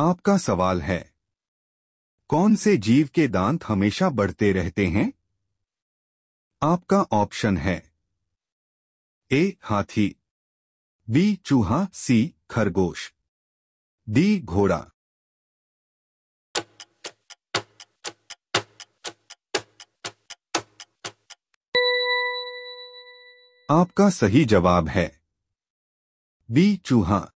आपका सवाल है कौन से जीव के दांत हमेशा बढ़ते रहते हैं आपका ऑप्शन है ए हाथी बी चूहा सी खरगोश डी घोड़ा आपका सही जवाब है बी चूहा